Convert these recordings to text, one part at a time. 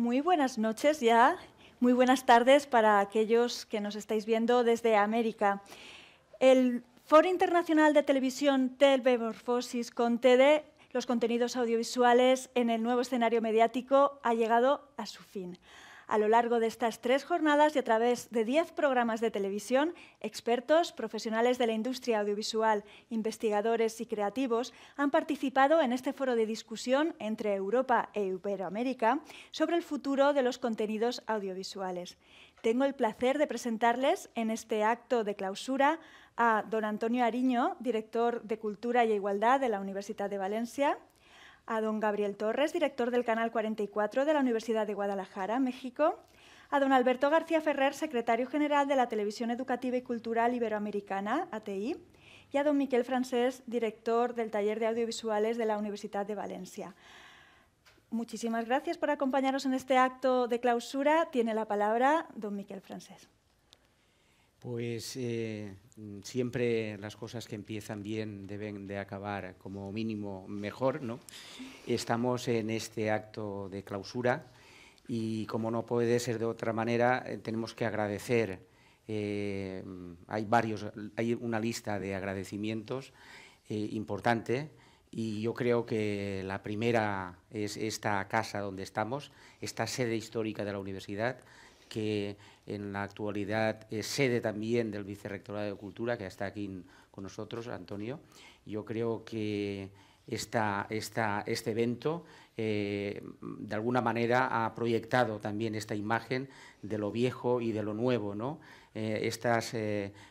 Muy buenas noches ya, muy buenas tardes para aquellos que nos estáis viendo desde América. El Foro Internacional de Televisión Morphosis con TEDE, los contenidos audiovisuales en el nuevo escenario mediático, ha llegado a su fin. A lo largo de estas tres jornadas y a través de diez programas de televisión, expertos, profesionales de la industria audiovisual, investigadores y creativos han participado en este foro de discusión entre Europa e Iberoamérica sobre el futuro de los contenidos audiovisuales. Tengo el placer de presentarles en este acto de clausura a don Antonio Ariño, director de Cultura y Igualdad de la Universidad de Valencia, a don Gabriel Torres, director del Canal 44 de la Universidad de Guadalajara, México, a don Alberto García Ferrer, secretario general de la Televisión Educativa y Cultural Iberoamericana, ATI, y a don Miquel Francés, director del Taller de Audiovisuales de la Universidad de Valencia. Muchísimas gracias por acompañarnos en este acto de clausura. Tiene la palabra don Miquel Francés. Pues eh, siempre las cosas que empiezan bien deben de acabar como mínimo mejor, ¿no? Estamos en este acto de clausura y como no puede ser de otra manera, eh, tenemos que agradecer. Eh, hay varios, hay una lista de agradecimientos importante y yo creo que la primera es esta casa donde estamos, esta sede histórica de la universidad que en la actualidad es eh, sede también del Vicerrectorado de Cultura, que está aquí con nosotros, Antonio. Yo creo que este evento eh, de alguna manera ha proyectado también esta imagen de lo viejo y de lo nuevo, ¿no? Eh, estas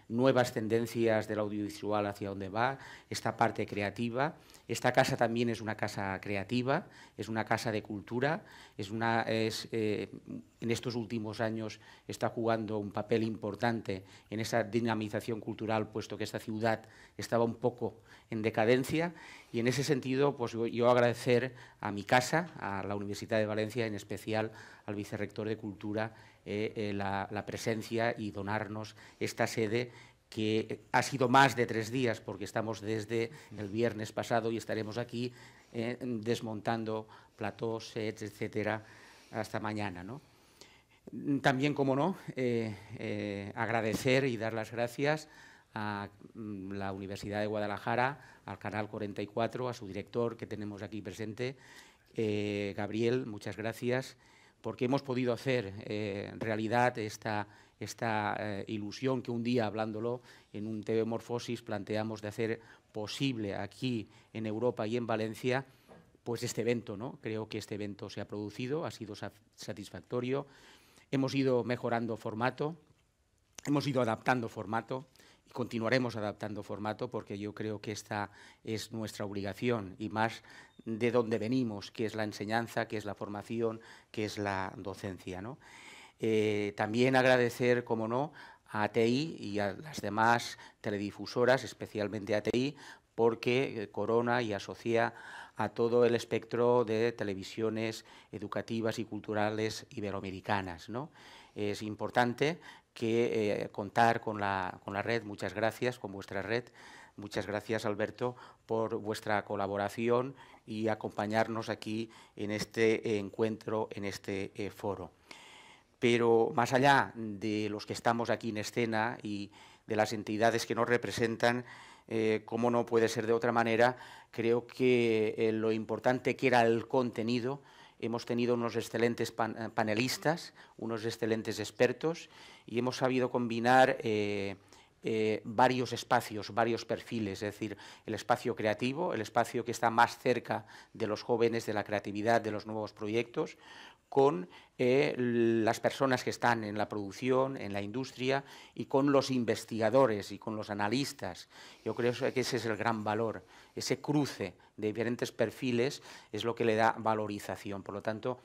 nuevas tendencias del audiovisual hacia dónde va, esta parte creativa. Esta casa también es una casa creativa, es una casa de cultura, es una, eh, en estos últimos años está jugando un papel importante en esa dinamización cultural, puesto que esta ciudad estaba un poco en decadencia. Y en ese sentido, pues yo agradecer a mi casa, a la Universidad de Valencia, en especial al vicerrector de Cultura, eh, eh, la presencia y donarnos esta sede que ha sido más de tres días, porque estamos desde el viernes pasado y estaremos aquí eh, desmontando platós, sets, etcétera, hasta mañana. También, como no, eh, eh, agradecer y dar las gracias a mm, la Universidad de Guadalajara, al Canal 44, a su director que tenemos aquí presente, Gabriel, muchas gracias, porque hemos podido hacer realidad esta esta eh, ilusión que un día, hablándolo en un TV planteamos de hacer posible aquí en Europa y en Valencia, pues este evento, ¿no? Creo que este evento se ha producido, ha sido satisfactorio. Hemos ido mejorando formato, hemos ido adaptando formato y continuaremos adaptando formato porque yo creo que esta es nuestra obligación y más de dónde venimos, que es la enseñanza, que es la formación, que es la docencia, ¿no? Eh, también agradecer, como no, a ATI y a las demás teledifusoras, especialmente a ATI, porque eh, corona y asocia a todo el espectro de televisiones educativas y culturales iberoamericanas. ¿no? Es importante que eh, contar con la, red, muchas gracias, con vuestra red, Muchas gracias, Alberto, por vuestra colaboración y acompañarnos aquí en este encuentro, en este foro pero más allá de los que estamos aquí en escena y de las entidades que nos representan, eh, como no puede ser de otra manera, creo que eh, lo importante que era el contenido, hemos tenido unos excelentes eh, panelistas, unos excelentes expertos y hemos sabido combinar eh, varios espacios, varios perfiles, es decir, el espacio creativo, el espacio que está más cerca de los jóvenes, de la creatividad, de los nuevos proyectos, con eh, las personas que están en la producción, en la industria y con los investigadores y con los analistas. Yo creo que ese es el gran valor, ese cruce de diferentes perfiles es lo que le da valorización. Por lo tanto,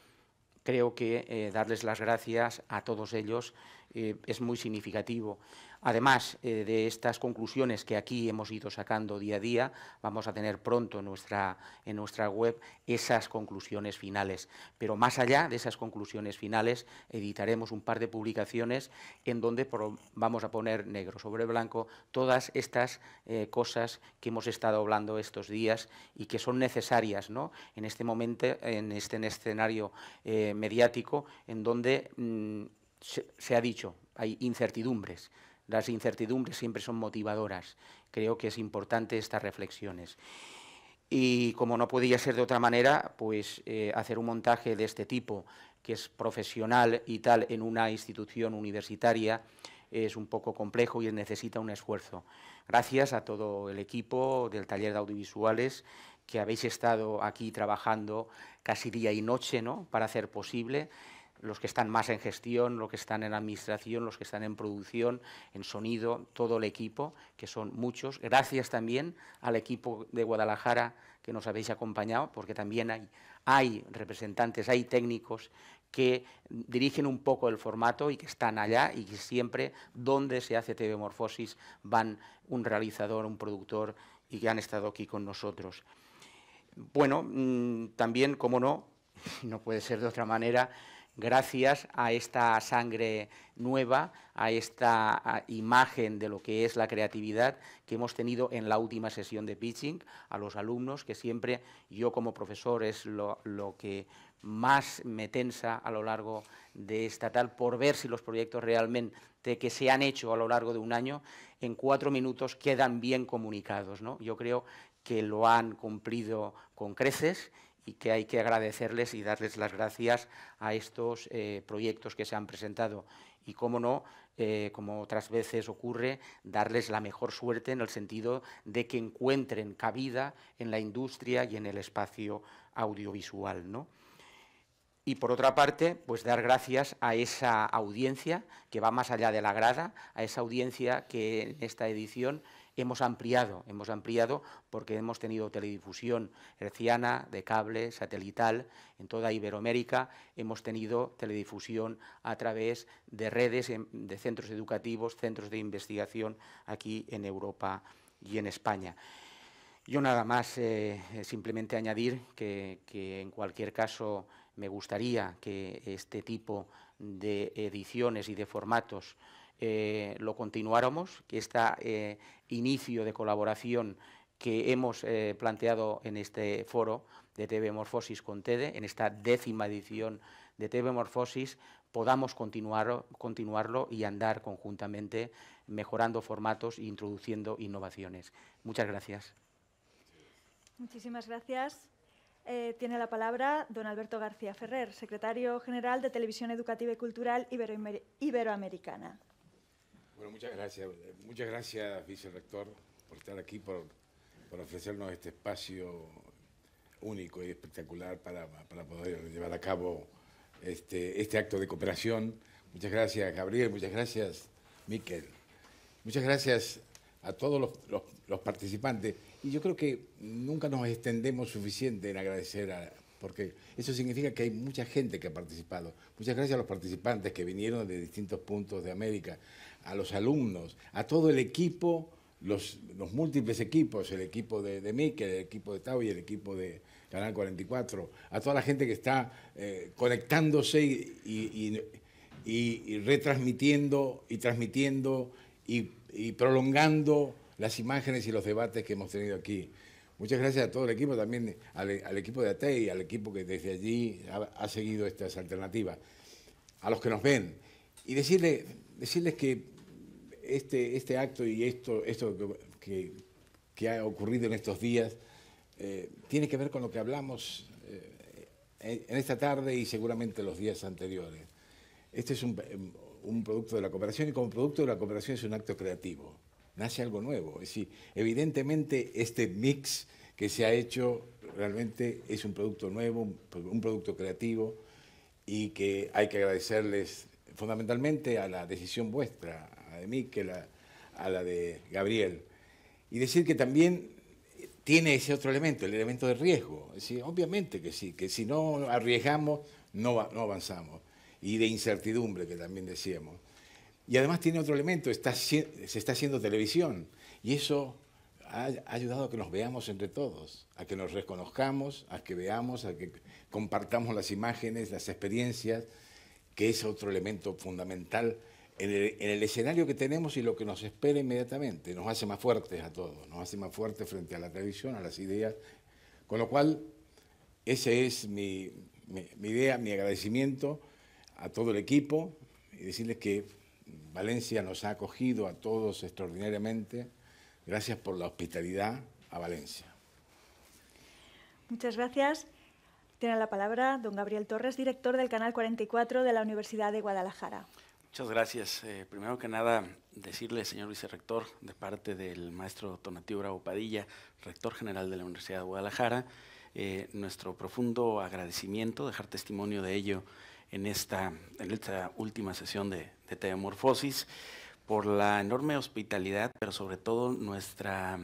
creo que eh, darles las gracias a todos ellos eh, es muy significativo. Además eh, de estas conclusiones que aquí hemos ido sacando día a día, vamos a tener pronto en nuestra, en nuestra web esas conclusiones finales. Pero más allá de esas conclusiones finales, editaremos un par de publicaciones en donde vamos a poner negro sobre blanco todas estas eh, cosas que hemos estado hablando estos días y que son necesarias ¿no? en este momento, en este escenario mediático, en donde... Mm, se, ha dicho, hay incertidumbres. Las incertidumbres siempre son motivadoras. Creo que es importante estas reflexiones. Y como no podía ser de otra manera, pues eh, hacer un montaje de este tipo, que es profesional y tal, en una institución universitaria, es un poco complejo y necesita un esfuerzo. Gracias a todo el equipo del taller de audiovisuales que habéis estado aquí trabajando casi día y noche ¿no? para hacer posible los que están más en gestión, los que están en administración, los que están en producción, en sonido, todo el equipo, que son muchos. Gracias también al equipo de Guadalajara que nos habéis acompañado, porque también hay, hay representantes, hay técnicos que dirigen un poco el formato y que están allá y siempre donde se hace TV Morfosis van un realizador, un productor y que han estado aquí con nosotros. Bueno, mm, también, como no, no puede ser de otra manera, gracias a esta sangre nueva, a esta imagen de lo que es la creatividad que hemos tenido en la última sesión de pitching, a los alumnos, que siempre yo como profesor es lo, que más me tensa a lo largo de esta tal, por ver si los proyectos realmente que se han hecho a lo largo de un año, en cuatro minutos quedan bien comunicados. Yo creo que lo han cumplido con creces y que hay que agradecerles y darles las gracias a estos eh, proyectos que se han presentado. Y cómo no, eh, como otras veces ocurre, darles la mejor suerte en el sentido de que encuentren cabida en la industria y en el espacio audiovisual. Y por otra parte, pues dar gracias a esa audiencia que va más allá de la grada, a esa audiencia que en esta edición Hemos ampliado, hemos ampliado porque hemos tenido teledifusión herciana, de cable, satelital, en toda Iberoamérica, hemos tenido teledifusión a través de redes, em, de centros educativos, centros de investigación aquí en Europa y en España. Yo nada más eh, eh, simplemente añadir que en cualquier caso me gustaría que este tipo de ediciones y de formatos eh, lo continuáramos, que este eh, inicio de colaboración que hemos eh, planteado en este foro de TV Morfosis con TEDE, en esta décima edición de TV Morfosis, podamos continuarlo y andar conjuntamente mejorando formatos e introduciendo innovaciones. Muchas gracias. Muchísimas gracias. tiene la palabra don Alberto García Ferrer, secretario general de Televisión Educativa y Cultural Iberoamericana muchas gracias. Muchas gracias, vicerrector, por estar aquí, por, ofrecernos este espacio único y espectacular para, poder llevar a cabo este, este acto de cooperación. Muchas gracias, Gabriel. Muchas gracias, Miquel. Muchas gracias a todos los, participantes. Y yo creo que nunca nos extendemos suficiente en agradecer, a, porque eso significa que hay mucha gente que ha participado. Muchas gracias a los participantes que vinieron de distintos puntos de América, a los alumnos, a todo el equipo, los, los múltiples equipos, el equipo de, de el equipo de Tau y el equipo de Canal 44, a toda la gente que está eh, conectándose y, y, retransmitiendo y transmitiendo y prolongando las imágenes y los debates que hemos tenido aquí. Muchas gracias a todo el equipo, también al, equipo de y al equipo que desde allí ha, seguido estas alternativas, a los que nos ven. Y decirle decirles que este, este, acto y esto, que, ha ocurrido en estos días eh, tiene que ver con lo que hablamos eh, en esta tarde y seguramente los días anteriores. Este es un, un producto de la cooperación y como producto de la cooperación es un acto creativo. Nace algo nuevo. Es decir, evidentemente este mix que se ha hecho realmente es un producto nuevo, un producto creativo y que hay que agradecerles fundamentalmente a la decisión vuestra, de Miquel, a, a la de Gabriel. Y decir que también tiene ese otro elemento, el elemento de riesgo. decir, obviamente que sí, que si no arriesgamos, no, no avanzamos. Y de incertidumbre, que también decíamos. Y además tiene otro elemento, está, se está haciendo televisión. Y eso ha, ayudado a que nos veamos entre todos, a que nos reconozcamos, a que veamos, a que compartamos las imágenes, las experiencias, que es otro elemento fundamental en el, escenario que tenemos y lo que nos espera inmediatamente. Nos hace más fuertes a todos, nos hace más fuertes frente a la televisión, a las ideas. Con lo cual, esa es mi, mi idea, mi agradecimiento a todo el equipo y decirles que Valencia nos ha acogido a todos extraordinariamente. Gracias por la hospitalidad a Valencia. Muchas gracias. Tiene la palabra don Gabriel Torres, director del Canal 44 de la Universidad de Guadalajara. Muchas gracias. Eh, primero que nada, decirle, señor vicerrector, de parte del maestro Tonatiuh Bravo Padilla, rector general de la Universidad de Guadalajara, eh, nuestro profundo agradecimiento, dejar testimonio de ello en esta, en esta última sesión de, de por la enorme hospitalidad, pero sobre todo nuestra,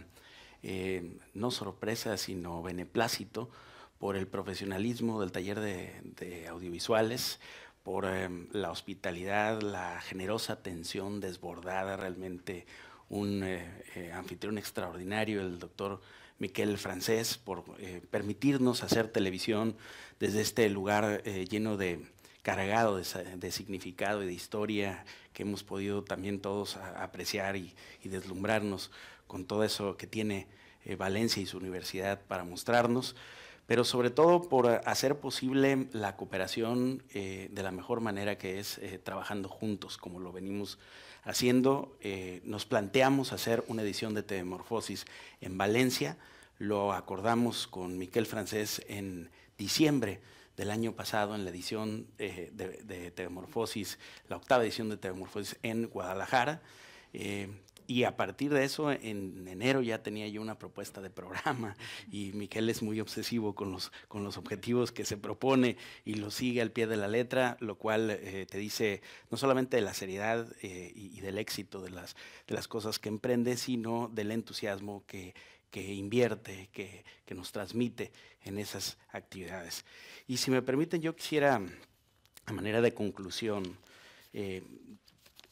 eh, no sorpresa, sino beneplácito por el profesionalismo del taller de audiovisuales, por em, la hospitalidad, la generosa atención desbordada, realmente un eh, eh, anfitrión extraordinario, el doctor Miquel Francés, por eh, permitirnos hacer televisión desde este lugar lleno de, cargado de, significado y de historia que hemos podido también todos apreciar y, deslumbrarnos con todo eso que tiene Valencia y su universidad para mostrarnos pero sobre todo por hacer posible la cooperación eh, de la mejor manera que es eh, trabajando juntos, como lo venimos haciendo. Eh, nos planteamos hacer una edición de Telemorfosis en Valencia, lo acordamos con Miquel Francés en diciembre del año pasado en la edición de, de Telemorfosis, la octava edición de Telemorfosis en Guadalajara. Y a partir de eso, en enero ya tenía yo una propuesta de programa y Miguel es muy obsesivo con los, con los objetivos que se propone y lo sigue al pie de la letra, lo cual eh, te dice no solamente de la seriedad eh, y, del éxito de las, las cosas que emprende, sino del entusiasmo que, invierte, que, nos transmite en esas actividades. Y si me permiten, yo quisiera, a manera de conclusión, eh,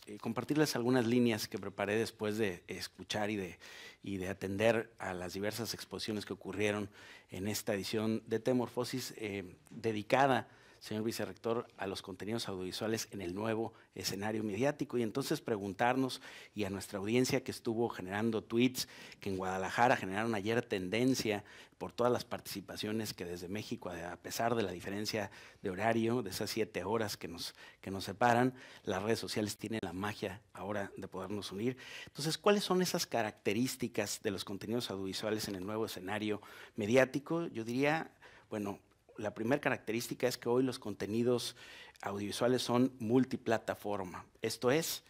eh, compartirles algunas líneas que preparé después de escuchar y de, y de atender a las diversas exposiciones que ocurrieron en esta edición de Temorfosis eh, dedicada señor vicerrector, a los contenidos audiovisuales en el nuevo escenario mediático y entonces preguntarnos y a nuestra audiencia que estuvo generando tweets que en Guadalajara generaron ayer tendencia por todas las participaciones que desde México, a pesar de la diferencia de horario, de esas siete horas que nos, que nos separan, las redes sociales tienen la magia ahora de podernos unir. Entonces, ¿cuáles son esas características de los contenidos audiovisuales en el nuevo escenario mediático? Yo diría, bueno, la primera característica es que hoy los contenidos audiovisuales son multiplataforma. Esto es,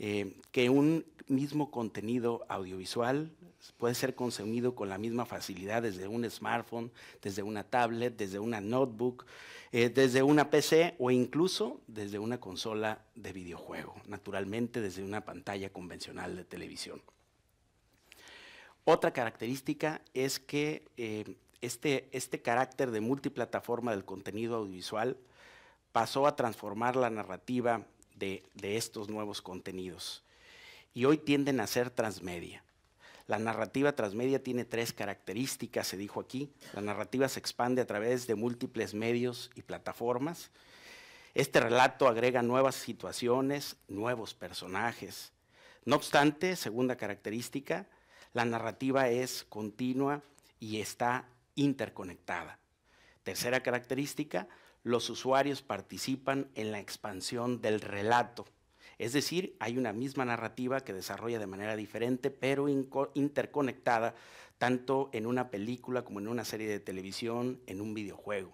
eh, que un mismo contenido audiovisual puede ser consumido con la misma facilidad desde un smartphone, desde una tablet, desde una notebook, eh, desde una PC o incluso desde una consola de videojuego, naturalmente desde una pantalla convencional de televisión. Otra característica es que eh, este, este carácter de multiplataforma del contenido audiovisual pasó a transformar la narrativa de, de estos nuevos contenidos. Y hoy tienden a ser transmedia. La narrativa transmedia tiene tres características, se dijo aquí. La narrativa se expande a través de múltiples medios y plataformas. Este relato agrega nuevas situaciones, nuevos personajes. No obstante, segunda característica, la narrativa es continua y está interconectada. Tercera característica, los usuarios participan en la expansión del relato. Es decir, hay una misma narrativa que desarrolla de manera diferente, pero interconectada, tanto en una película como en una serie de televisión, en un videojuego.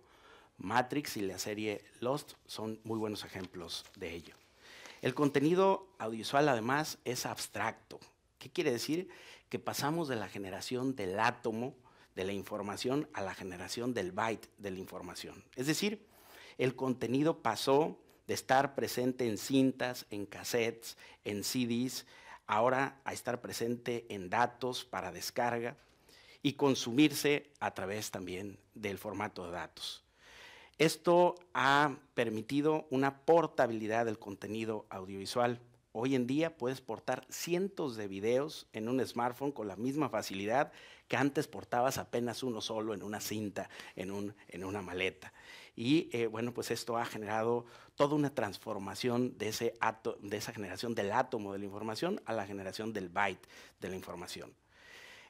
Matrix y la serie Lost son muy buenos ejemplos de ello. El contenido audiovisual además es abstracto. ¿Qué quiere decir? Que pasamos de la generación del átomo, de la información a la generación del byte de la información. Es decir, el contenido pasó de estar presente en cintas, en cassettes, en CDs, ahora a estar presente en datos para descarga y consumirse a través también del formato de datos. Esto ha permitido una portabilidad del contenido audiovisual. Hoy en día puedes portar cientos de videos en un smartphone con la misma facilidad que antes portabas apenas uno solo en una cinta, en, un, en una maleta. Y eh, bueno, pues esto ha generado toda una transformación de, ese de esa generación del átomo de la información a la generación del byte de la información.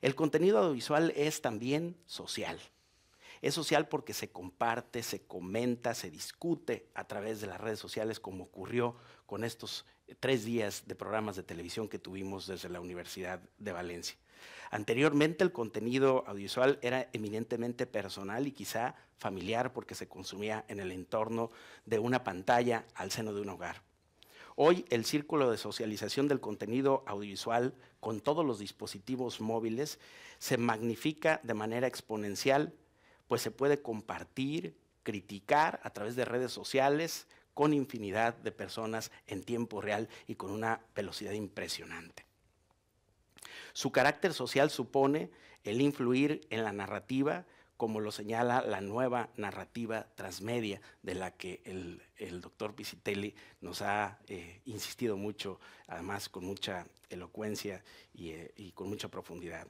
El contenido audiovisual es también social. Es social porque se comparte, se comenta, se discute a través de las redes sociales, como ocurrió con estos tres días de programas de televisión que tuvimos desde la Universidad de Valencia. Anteriormente el contenido audiovisual era eminentemente personal y quizá familiar porque se consumía en el entorno de una pantalla al seno de un hogar. Hoy el círculo de socialización del contenido audiovisual con todos los dispositivos móviles se magnifica de manera exponencial, pues se puede compartir, criticar a través de redes sociales con infinidad de personas en tiempo real y con una velocidad impresionante. Su carácter social supone el influir en la narrativa, como lo señala la nueva narrativa transmedia de la que el, doctor Pisitelli nos ha eh, insistido mucho, además con mucha elocuencia y, eh, con mucha profundidad.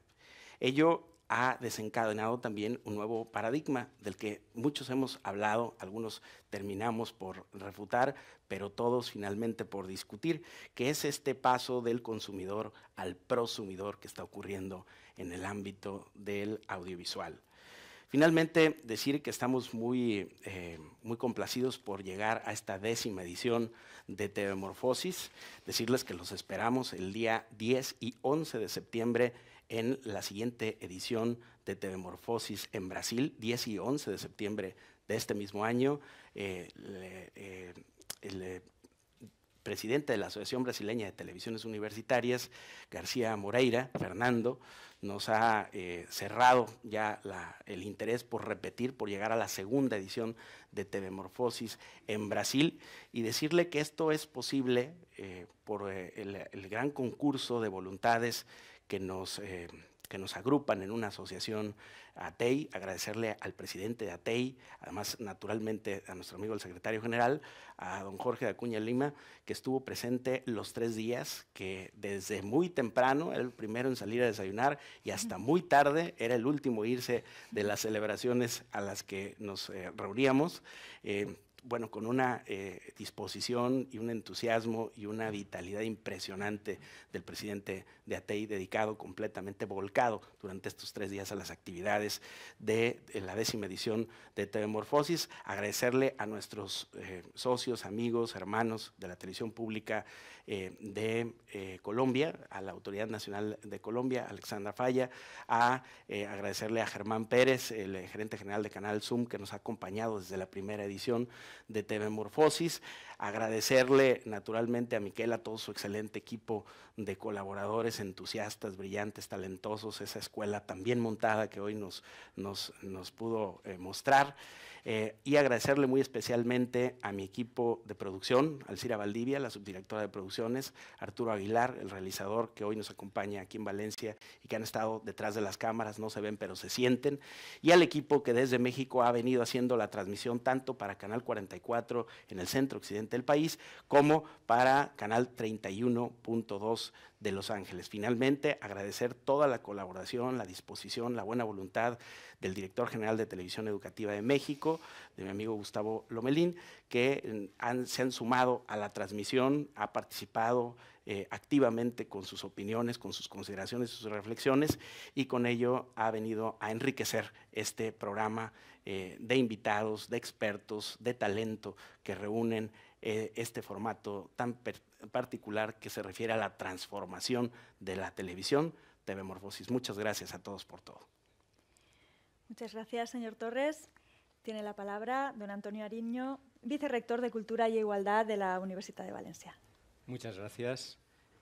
Ello ha desencadenado también un nuevo paradigma del que muchos hemos hablado, algunos terminamos por refutar, pero todos finalmente por discutir, que es este paso del consumidor al prosumidor que está ocurriendo en el ámbito del audiovisual. Finalmente, decir que estamos muy, eh, muy complacidos por llegar a esta décima edición de Morfosis. Decirles que los esperamos el día 10 y 11 de septiembre en la siguiente edición de Telemorfosis en Brasil, 10 y 11 de septiembre de este mismo año. Eh, eh, el eh, presidente de la Asociación Brasileña de Televisiones Universitarias, García Moreira, Fernando, nos ha cerrado ya el interés por repetir, por llegar a la segunda edición de Telemorfosis en Brasil y decirle que esto es posible por el, el gran concurso de voluntades que nos, eh, nos agrupan en una asociación ATEI, agradecerle al presidente de ATEI, además naturalmente a nuestro amigo el secretario general, a don Jorge de Acuña Lima, que estuvo presente los tres días, que desde muy temprano era el primero en salir a desayunar y hasta muy tarde era el último irse de las celebraciones a las que nos eh, reuníamos. Eh, bueno, con una eh, disposición y un entusiasmo y una vitalidad impresionante del presidente de ATEI, dedicado completamente, volcado durante estos tres días a las actividades de, la décima edición de TV Agradecerle a nuestros eh, socios, amigos, hermanos de la televisión pública eh, de Colombia, a la Autoridad Nacional de Colombia, Alexandra Falla, a agradecerle a Germán Pérez, el gerente general de Canal Zoom, que nos ha acompañado desde la primera edición de TV Agradecerle naturalmente a Miquel, a todo su excelente equipo de colaboradores, entusiastas, brillantes, talentosos, esa escuela tan bien montada que hoy nos, nos, nos pudo eh, mostrar. Eh, y agradecerle muy especialmente a mi equipo de producción, Alcira Valdivia, la subdirectora de producciones, Arturo Aguilar, el realizador que hoy nos acompaña aquí en Valencia y que han estado detrás de las cámaras, no se ven pero se sienten, y al equipo que desde México ha venido haciendo la transmisión tanto para Canal 44 en el centro occidente del país como para Canal 31.2 de Los Ángeles. Finalmente, agradecer toda la colaboración, la disposición, la buena voluntad del director general de Televisión Educativa de México, de mi amigo Gustavo Lomelín, que mm, se han sumado a la transmisión, ha participado eh, activamente con sus opiniones, con sus consideraciones, sus reflexiones, y con ello ha venido a enriquecer este programa eh, de invitados, de expertos, de talento que reúnen eh, este formato tan, particular que se refiere a la transformación de la televisión de Morfosis. Muchas gracias a todos por todo. Muchas gracias, señor Torres. Tiene la palabra don Antonio Ariño, vicerrector de Cultura y Igualdad de la Universidad de Valencia. Muchas gracias.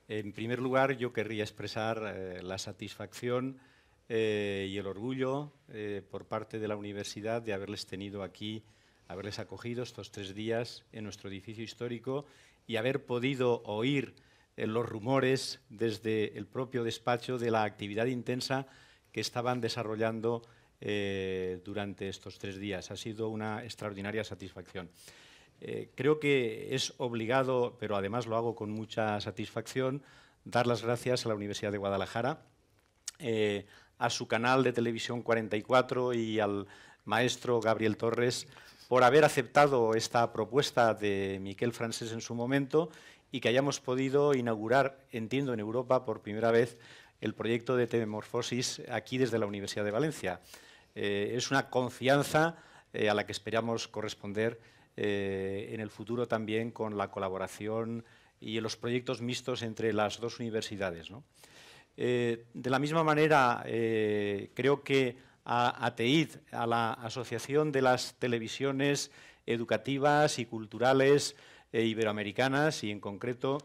En primer lugar, yo querría expresar eh, la satisfacción eh, y el orgullo eh, por parte de la universidad de haberles tenido aquí, haberles acogido estos tres días en nuestro edificio histórico y haber podido oír eh, los rumores desde el propio despacho de la actividad intensa que estaban desarrollando eh, durante estos tres días. Ha sido una extraordinaria satisfacción. Eh, creo que es obligado, pero además lo hago con mucha satisfacción, dar las gracias a la Universidad de Guadalajara, a su canal de televisión 44 y al maestro Gabriel Torres por haber aceptado esta propuesta de Miquel Francés en su momento y que hayamos podido inaugurar, entiendo, en Europa por primera vez el proyecto de Temorfosis aquí desde la Universidad de Valencia. Eh, es una confianza eh, a la que esperamos corresponder eh, en el futuro también con la colaboración y los proyectos mixtos entre las dos universidades. de la misma manera, creo que a ATEID, a la Asociación de las Televisiones Educativas y Culturales eh, Iberoamericanas y en concreto,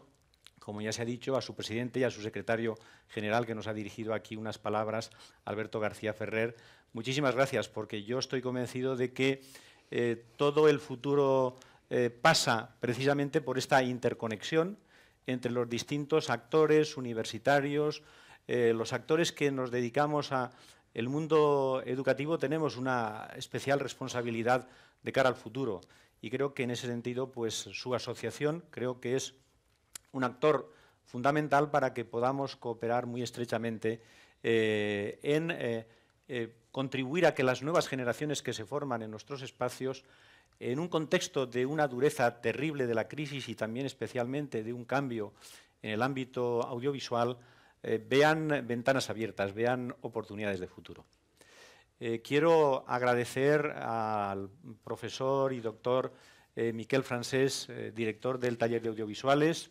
como ya se ha dicho, a su presidente y a su secretario general que nos ha dirigido aquí unas palabras, Alberto García Ferrer. Muchísimas gracias porque yo estoy convencido de que eh, todo el futuro eh, pasa precisamente por esta interconexión entre los distintos actores universitarios, los actores que nos dedicamos a el mundo educativo tenemos una especial responsabilidad de cara al futuro y creo que en ese sentido pues su asociación creo que es un actor fundamental para que podamos cooperar muy estrechamente eh, en eh, eh, contribuir a que las nuevas generaciones que se forman en nuestros espacios en un contexto de una dureza terrible de la crisis y también especialmente de un cambio en el ámbito audiovisual, eh, vean ventanas abiertas, vean oportunidades de futuro. Eh, quiero agradecer al profesor y doctor eh, Miquel Francés, director del taller de audiovisuales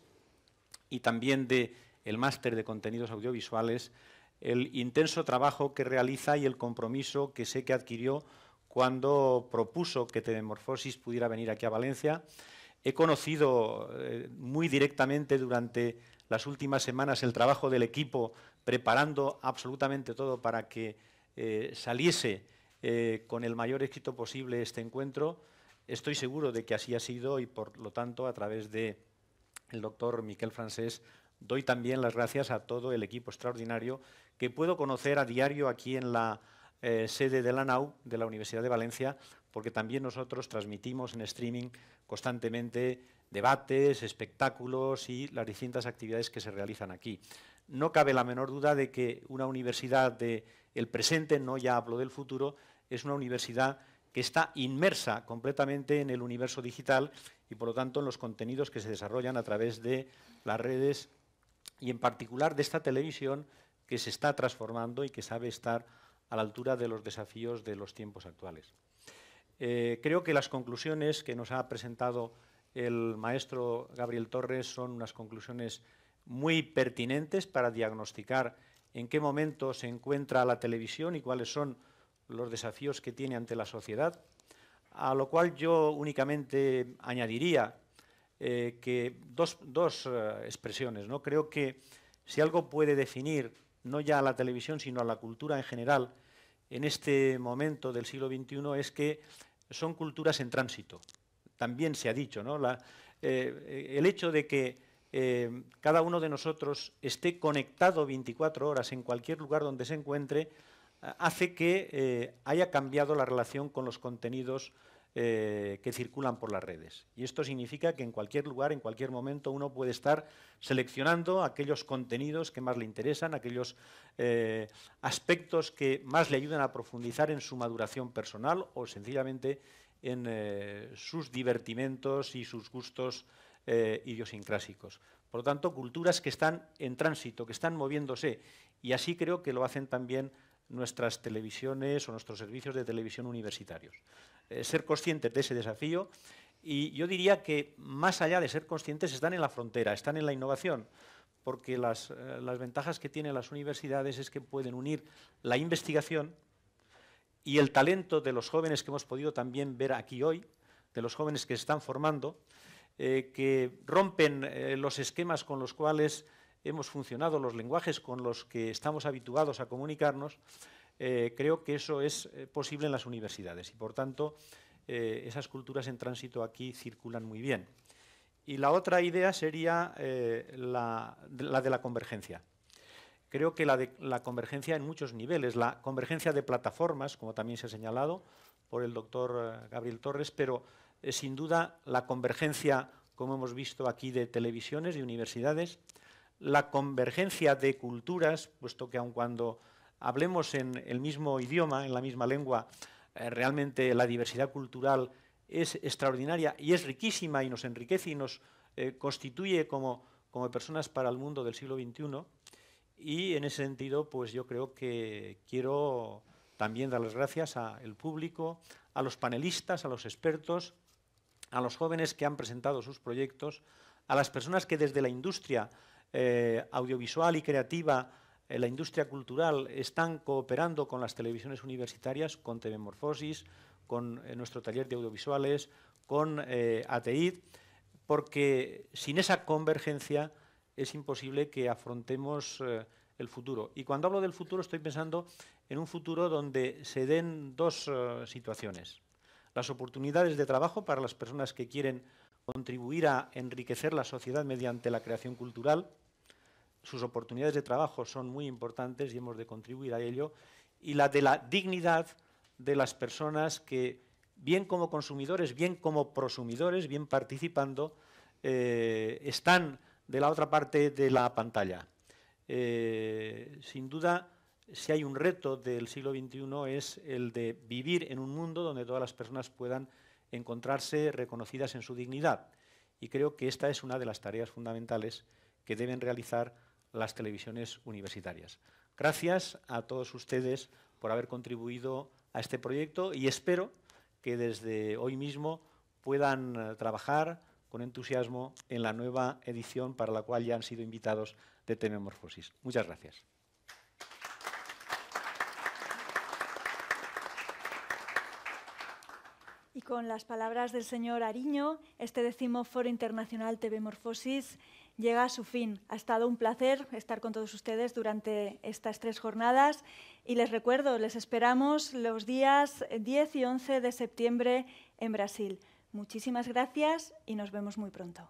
y también del el máster de contenidos audiovisuales, el intenso trabajo que realiza y el compromiso que sé que adquirió cuando propuso que Telemorfosis pudiera venir aquí a Valencia. He conocido muy directamente durante las últimas semanas el trabajo del equipo preparando absolutamente todo para que eh, saliese eh, con el mayor éxito posible este encuentro. Estoy seguro de que así ha sido y, por lo tanto, a través del el doctor Miquel Francés, doy también las gracias a todo el equipo extraordinario que puedo conocer a diario aquí en la eh, sede de la NAU, de la Universidad de Valencia, porque también nosotros transmitimos en streaming constantemente debates, espectáculos y las distintas actividades que se realizan aquí. No cabe la menor duda de que una universidad del presente, no ya hablo del futuro, es una universidad que está inmersa completamente en el universo digital y por lo tanto en los contenidos que se desarrollan a través de las redes y en particular de esta televisión que se está transformando y que sabe estar a la altura de los desafíos de los tiempos actuales. Eh, creo que las conclusiones que nos ha presentado el maestro Gabriel Torres son unas conclusiones muy pertinentes para diagnosticar en qué momento se encuentra la televisión y cuáles son los desafíos que tiene ante la sociedad. A lo cual yo únicamente añadiría eh, que dos, eh, expresiones. ¿no? Creo que si algo puede definir no ya a la televisión, sino a la cultura en general, en este momento del siglo XXI, es que son culturas en tránsito también se ha dicho, ¿no? Eh, eh, el hecho de que eh, cada uno de nosotros esté conectado 24 horas en cualquier lugar donde se encuentre, hace que haya cambiado la relación con los contenidos que circulan por las redes. Y esto significa que en cualquier lugar, en cualquier momento, uno puede estar seleccionando aquellos contenidos que más le interesan, aquellos aspectos que más le ayudan a profundizar en su maduración personal o sencillamente en eh, sus divertimentos y sus gustos eh, idiosincrásicos. Por lo tanto, culturas que están en tránsito, que están moviéndose, y así creo que lo hacen también nuestras televisiones o nuestros servicios de televisión universitarios. Eh, ser conscientes de ese desafío y yo diría que más allá de ser conscientes están en la frontera, están en la innovación, porque las, las ventajas que tienen las universidades es que pueden unir la investigación y el talento de los jóvenes que hemos podido también ver aquí hoy, de los jóvenes que se están formando, eh, que rompen eh, los esquemas con los cuales hemos funcionado, los lenguajes con los que estamos habituados a comunicarnos, eh, creo que eso es posible en las universidades y, por tanto, esas culturas en tránsito aquí circulan muy bien. Y la otra idea sería la de la convergencia creo que la, convergencia en muchos niveles, la convergencia de plataformas, como también se ha señalado por el doctor eh, Gabriel Torres, pero eh, sin duda la convergencia, como hemos visto aquí, de televisiones y universidades, la convergencia de culturas, puesto que aun cuando hablemos en el mismo idioma, en la misma lengua, eh, realmente la diversidad cultural es extraordinaria y es riquísima y nos enriquece y nos constituye como, como personas para el mundo del siglo XXI. Y en ese sentido, pues yo creo que quiero también dar las gracias al público, a los panelistas, a los expertos, a los jóvenes que han presentado sus proyectos, a las personas que desde la industria eh, audiovisual y creativa, eh, la industria cultural, están cooperando con las televisiones universitarias, con TV con eh, nuestro taller de audiovisuales, con ATEID, porque sin esa convergencia es imposible que afrontemos eh, el futuro. Y cuando hablo del futuro estoy pensando en un futuro donde se den dos eh, situaciones. Las oportunidades de trabajo para las personas que quieren contribuir a enriquecer la sociedad mediante la creación cultural. Sus oportunidades de trabajo son muy importantes y hemos de contribuir a ello. Y la de la dignidad de las personas que, bien como consumidores, bien como prosumidores, bien participando, eh, están de la otra parte de la pantalla. Eh, sin duda, si hay un reto del siglo XXI es el de vivir en un mundo donde todas las personas puedan encontrarse reconocidas en su dignidad. Y creo que esta es una de las tareas fundamentales que deben realizar las televisiones universitarias. Gracias a todos ustedes por haber contribuido a este proyecto y espero que desde hoy mismo puedan trabajar con entusiasmo en la nueva edición para la cual ya han sido invitados de Tememorfosis. Muchas gracias. Y con las palabras del señor Ariño, este décimo Foro Internacional TV llega a su fin. Ha estado un placer estar con todos ustedes durante estas tres jornadas y les recuerdo, les esperamos los días 10 y 11 de septiembre en Brasil. Muchísimas gracias y nos vemos muy pronto.